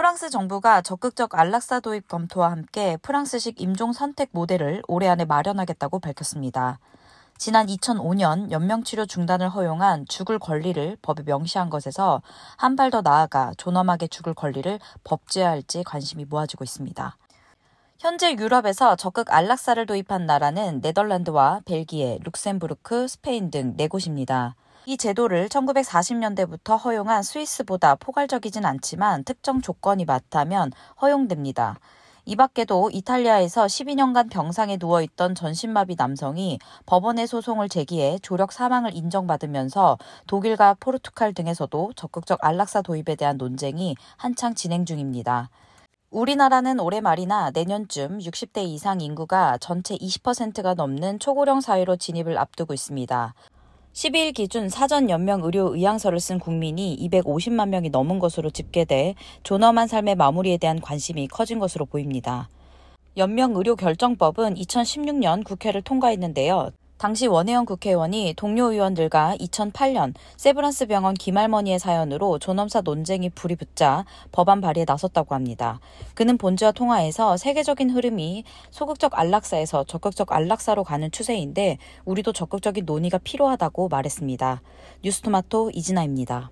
프랑스 정부가 적극적 안락사 도입 검토와 함께 프랑스식 임종 선택 모델을 올해 안에 마련하겠다고 밝혔습니다. 지난 2005년 연명치료 중단을 허용한 죽을 권리를 법에 명시한 것에서 한 발 더 나아가 존엄하게 죽을 권리를 법제화할지 관심이 모아지고 있습니다. 현재 유럽에서 적극 안락사를 도입한 나라는 네덜란드와 벨기에, 룩셈부르크, 스페인 등 네 곳입니다. 이 제도를 1940년대부터 허용한 스위스보다 포괄적이진 않지만 특정 조건이 맞다면 허용됩니다. 이 밖에도 이탈리아에서 12년간 병상에 누워있던 전신마비 남성이 법원에 소송을 제기해 조력 사망을 인정받으면서 독일과 포르투갈 등에서도 적극적 안락사 도입에 대한 논쟁이 한창 진행 중입니다. 우리나라는 올해 말이나 내년쯤 60대 이상 인구가 전체 20%가 넘는 초고령 사회로 진입을 앞두고 있습니다. 1 2일 기준 사전 연명 의료 의향서를 쓴 국민이 250만 명이 넘은 것으로 집계돼 존엄한 삶의 마무리에 대한 관심이 커진 것으로 보입니다. 연명 의료 결정법은 2016년 국회를 통과했는데요. 당시 원혜영 국회의원이 동료 의원들과 2008년 세브란스 병원 김할머니의 사연으로 존엄사 논쟁이 불이 붙자 법안 발의에 나섰다고 합니다. 그는 본지와 통화에서 세계적인 흐름이 소극적 안락사에서 적극적 안락사로 가는 추세인데 우리도 적극적인 논의가 필요하다고 말했습니다. 뉴스토마토 이진아입니다.